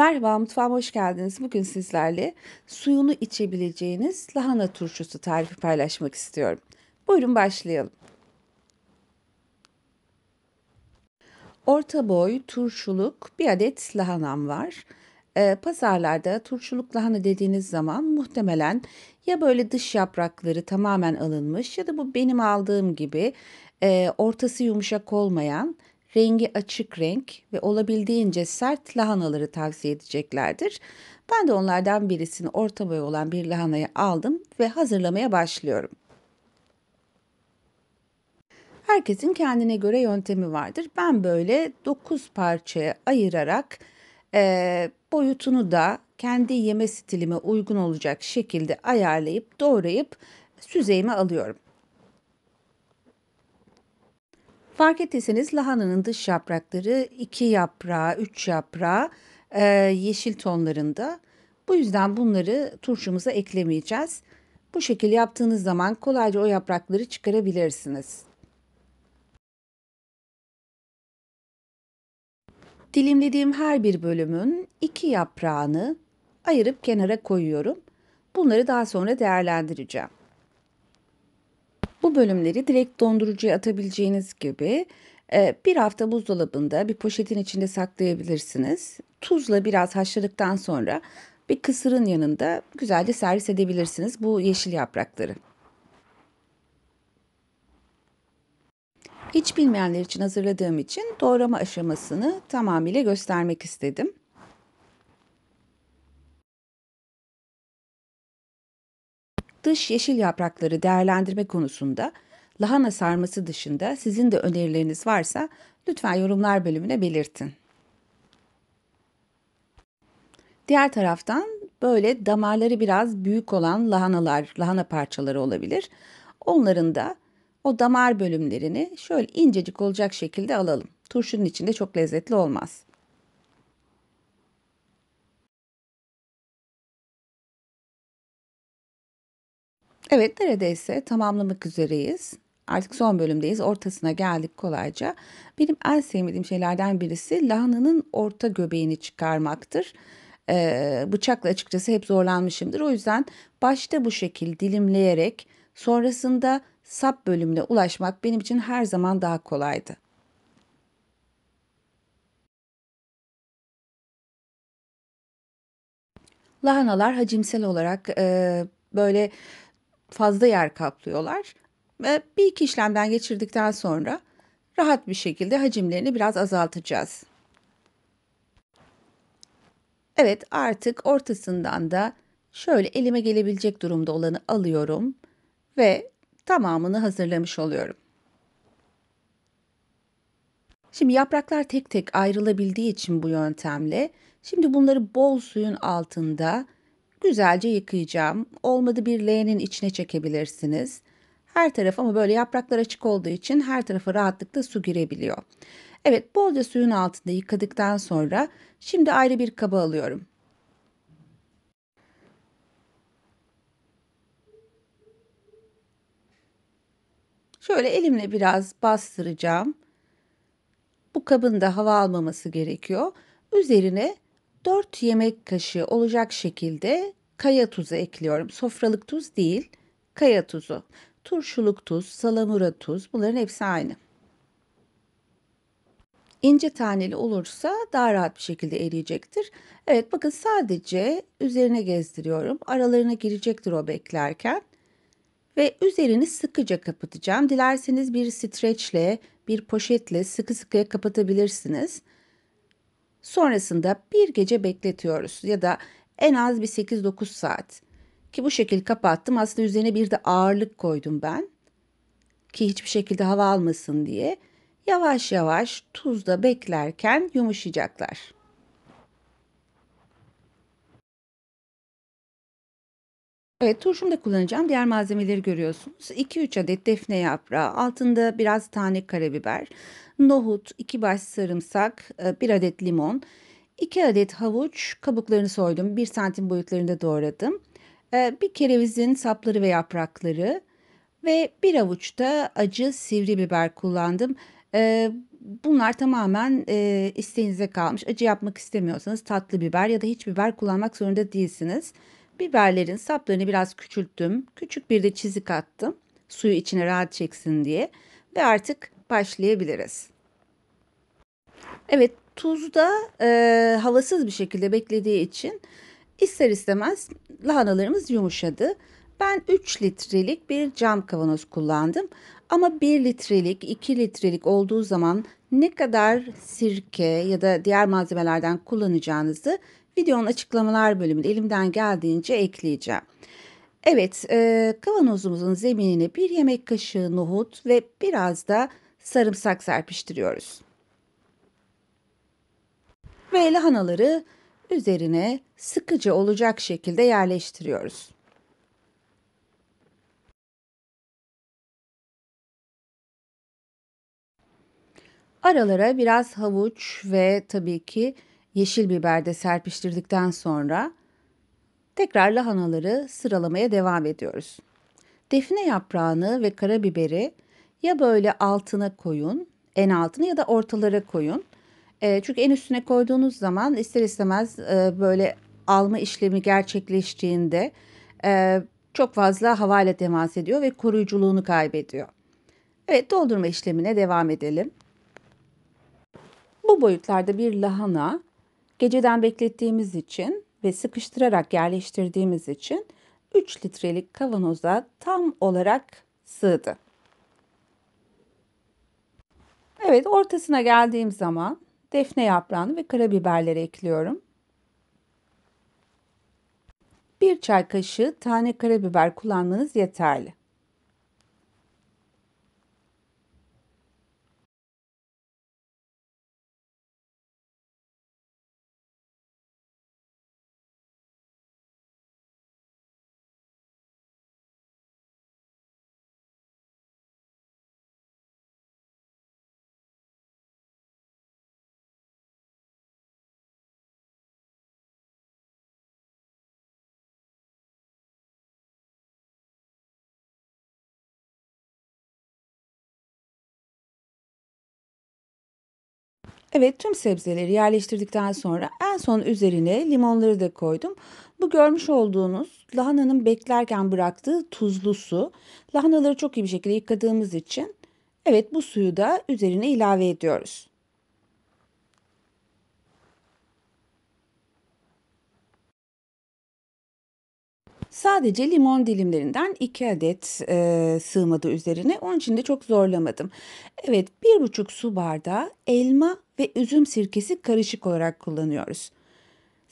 Merhaba mutfağıma hoş geldiniz. Bugün sizlerle suyunu içebileceğiniz lahana turşusu tarifi paylaşmak istiyorum. Buyurun başlayalım. Orta boy turşuluk bir adet lahanam var. Ee, pazarlarda turşuluk lahana dediğiniz zaman muhtemelen ya böyle dış yaprakları tamamen alınmış ya da bu benim aldığım gibi e, ortası yumuşak olmayan rengi açık renk ve olabildiğince sert lahanaları tavsiye edeceklerdir. Ben de onlardan birisini orta boy olan bir lahanaya aldım ve hazırlamaya başlıyorum. Herkesin kendine göre yöntemi vardır. Ben böyle 9 parçaya ayırarak e, boyutunu da kendi yeme stilime uygun olacak şekilde ayarlayıp doğrayıp süzeyime alıyorum. Fark ettiyseniz lahananın dış yaprakları iki yaprağı, üç yaprağı e, yeşil tonlarında. Bu yüzden bunları turşumuza eklemeyeceğiz. Bu şekil yaptığınız zaman kolayca o yaprakları çıkarabilirsiniz. Dilimlediğim her bir bölümün iki yaprağını ayırıp kenara koyuyorum. Bunları daha sonra değerlendireceğim. Bu bölümleri direkt dondurucuya atabileceğiniz gibi e, bir hafta buzdolabında bir poşetin içinde saklayabilirsiniz. Tuzla biraz haşladıktan sonra bir kısırın yanında güzelce servis edebilirsiniz bu yeşil yaprakları. Hiç bilmeyenler için hazırladığım için doğrama aşamasını tamamıyla göstermek istedim. dış yeşil yaprakları değerlendirme konusunda lahana sarması dışında sizin de önerileriniz varsa lütfen yorumlar bölümüne belirtin. Diğer taraftan böyle damarları biraz büyük olan lahanalar, lahana parçaları olabilir. Onların da o damar bölümlerini şöyle incecik olacak şekilde alalım. Turşunun içinde çok lezzetli olmaz. Evet neredeyse tamamlamak üzereyiz. Artık son bölümdeyiz. Ortasına geldik kolayca. Benim en sevmediğim şeylerden birisi lahananın orta göbeğini çıkarmaktır. Ee, bıçakla açıkçası hep zorlanmışımdır. O yüzden başta bu şekil dilimleyerek sonrasında sap bölümüne ulaşmak benim için her zaman daha kolaydı. Lahanalar hacimsel olarak e, böyle fazla yer kaplıyorlar. Ve bir iki işlemden geçirdikten sonra rahat bir şekilde hacimlerini biraz azaltacağız. Evet artık ortasından da şöyle elime gelebilecek durumda olanı alıyorum ve tamamını hazırlamış oluyorum. Şimdi yapraklar tek tek ayrılabildiği için bu yöntemle şimdi bunları bol suyun altında Güzelce yıkayacağım. Olmadı bir leğenin içine çekebilirsiniz. Her taraf ama böyle yapraklar açık olduğu için her tarafa rahatlıkla su girebiliyor. Evet bolca suyun altında yıkadıktan sonra şimdi ayrı bir kaba alıyorum. Şöyle elimle biraz bastıracağım. Bu kabın da hava almaması gerekiyor. Üzerine 4 yemek kaşığı olacak şekilde kaya tuzu ekliyorum. Sofralık tuz değil, kaya tuzu. Turşuluk tuz, salamura tuz bunların hepsi aynı. İnce taneli olursa daha rahat bir şekilde eriyecektir. Evet bakın sadece üzerine gezdiriyorum. Aralarına girecektir o beklerken. Ve üzerini sıkıca kapatacağım. Dilerseniz bir streçle, bir poşetle sıkı sıkıya kapatabilirsiniz. Sonrasında bir gece bekletiyoruz ya da en az bir 8-9 saat. Ki bu şekilde kapattım. Aslında üzerine bir de ağırlık koydum ben. Ki hiçbir şekilde hava almasın diye. Yavaş yavaş tuzda beklerken yumuşayacaklar. Evet turşumda kullanacağım diğer malzemeleri görüyorsunuz. 2-3 adet defne yaprağı, altında biraz tane karabiber, nohut, 2 baş sarımsak, 1 e, adet limon, 2 adet havuç kabuklarını soydum. 1 santim boyutlarında doğradım. E, bir kerevizin sapları ve yaprakları ve bir avuç da acı sivri biber kullandım. E, bunlar tamamen isteğinize kalmış. Acı yapmak istemiyorsanız tatlı biber ya da hiç biber kullanmak zorunda değilsiniz. Biberlerin saplarını biraz küçülttüm. Küçük bir de çizik attım. Suyu içine rahat çeksin diye. Ve artık başlayabiliriz. Evet tuzda e, havasız bir şekilde beklediği için ister istemez lahanalarımız yumuşadı. Ben 3 litrelik bir cam kavanoz kullandım ama 1 litrelik 2 litrelik olduğu zaman ne kadar sirke ya da diğer malzemelerden kullanacağınızı videonun açıklamalar bölümünde elimden geldiğince ekleyeceğim. Evet e, kavanozumuzun zeminine bir yemek kaşığı nohut ve biraz da sarımsak serpiştiriyoruz. Ve lahanaları üzerine sıkıcı olacak şekilde yerleştiriyoruz. Aralara biraz havuç ve tabii ki yeşil biber de serpiştirdikten sonra tekrar lahanaları sıralamaya devam ediyoruz. Defne yaprağını ve karabiberi ya böyle altına koyun en altına ya da ortalara koyun. E, çünkü en üstüne koyduğunuz zaman ister istemez e, böyle alma işlemi gerçekleştiğinde e, çok fazla havayla temas ediyor ve koruyuculuğunu kaybediyor. Evet doldurma işlemine devam edelim. Bu boyutlarda bir lahana geceden beklettiğimiz için ve sıkıştırarak yerleştirdiğimiz için 3 litrelik kavanoza tam olarak sığdı. Evet ortasına geldiğim zaman defne yaprağını ve karabiberleri ekliyorum. Bir çay kaşığı tane karabiber kullanmanız yeterli. Evet tüm sebzeleri yerleştirdikten sonra en son üzerine limonları da koydum. Bu görmüş olduğunuz lahananın beklerken bıraktığı tuzlu su. Lahanaları çok iyi bir şekilde yıkadığımız için evet bu suyu da üzerine ilave ediyoruz. Sadece limon dilimlerinden 2 adet e, sığmadı üzerine. Onun için de çok zorlamadım. Evet 1,5 su bardağı elma ve üzüm sirkesi karışık olarak kullanıyoruz.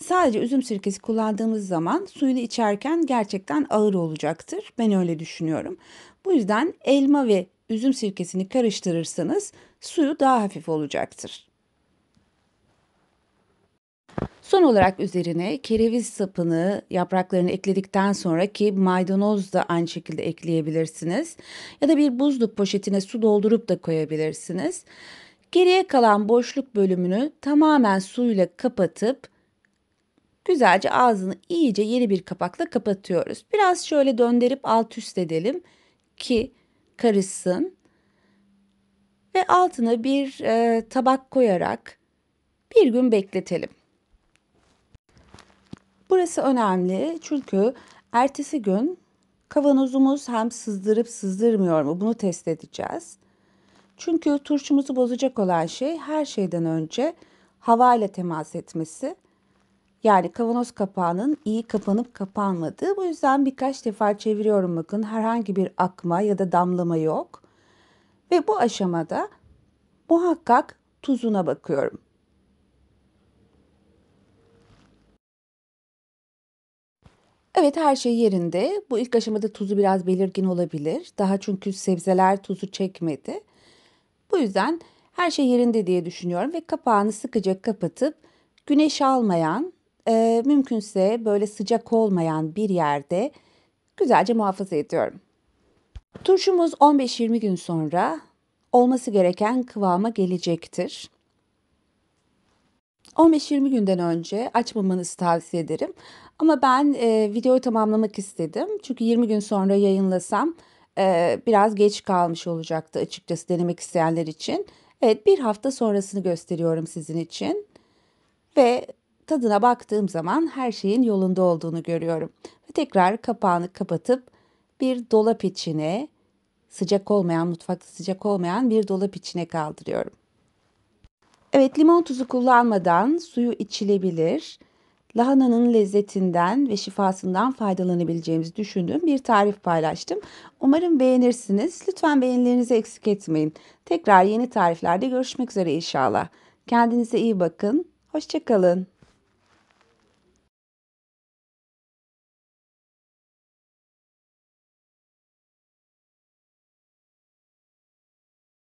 Sadece üzüm sirkesi kullandığımız zaman suyunu içerken gerçekten ağır olacaktır. Ben öyle düşünüyorum. Bu yüzden elma ve üzüm sirkesini karıştırırsanız suyu daha hafif olacaktır. Son olarak üzerine kereviz sapını, yapraklarını ekledikten sonra ki maydanoz da aynı şekilde ekleyebilirsiniz. Ya da bir buzluk poşetine su doldurup da koyabilirsiniz. Geriye kalan boşluk bölümünü tamamen suyla kapatıp güzelce ağzını iyice yeni bir kapakla kapatıyoruz. Biraz şöyle döndürüp alt üst edelim ki karışsın. Ve altına bir e, tabak koyarak bir gün bekletelim. Burası önemli çünkü ertesi gün kavanozumuz hem sızdırıp sızdırmıyor mu bunu test edeceğiz. Çünkü turşumuzu bozacak olan şey her şeyden önce hava ile temas etmesi. Yani kavanoz kapağının iyi kapanıp kapanmadığı. Bu yüzden birkaç defa çeviriyorum bakın. Herhangi bir akma ya da damlama yok. Ve bu aşamada muhakkak tuzuna bakıyorum. Evet her şey yerinde. Bu ilk aşamada tuzu biraz belirgin olabilir. Daha çünkü sebzeler tuzu çekmedi. Bu yüzden her şey yerinde diye düşünüyorum ve kapağını sıkıca kapatıp güneş almayan, e, mümkünse böyle sıcak olmayan bir yerde güzelce muhafaza ediyorum. Turşumuz 15-20 gün sonra olması gereken kıvama gelecektir. 15-20 günden önce açmamanızı tavsiye ederim. Ama ben e, videoyu tamamlamak istedim. Çünkü 20 gün sonra yayınlasam biraz geç kalmış olacaktı açıkçası denemek isteyenler için. Evet bir hafta sonrasını gösteriyorum sizin için. Ve tadına baktığım zaman her şeyin yolunda olduğunu görüyorum. Ve tekrar kapağını kapatıp bir dolap içine sıcak olmayan mutfakta sıcak olmayan bir dolap içine kaldırıyorum. Evet limon tuzu kullanmadan suyu içilebilir lahananın lezzetinden ve şifasından faydalanabileceğimizi düşündüğüm bir tarif paylaştım. Umarım beğenirsiniz. Lütfen beğenilerinizi eksik etmeyin. Tekrar yeni tariflerde görüşmek üzere inşallah. Kendinize iyi bakın. Hoşçakalın.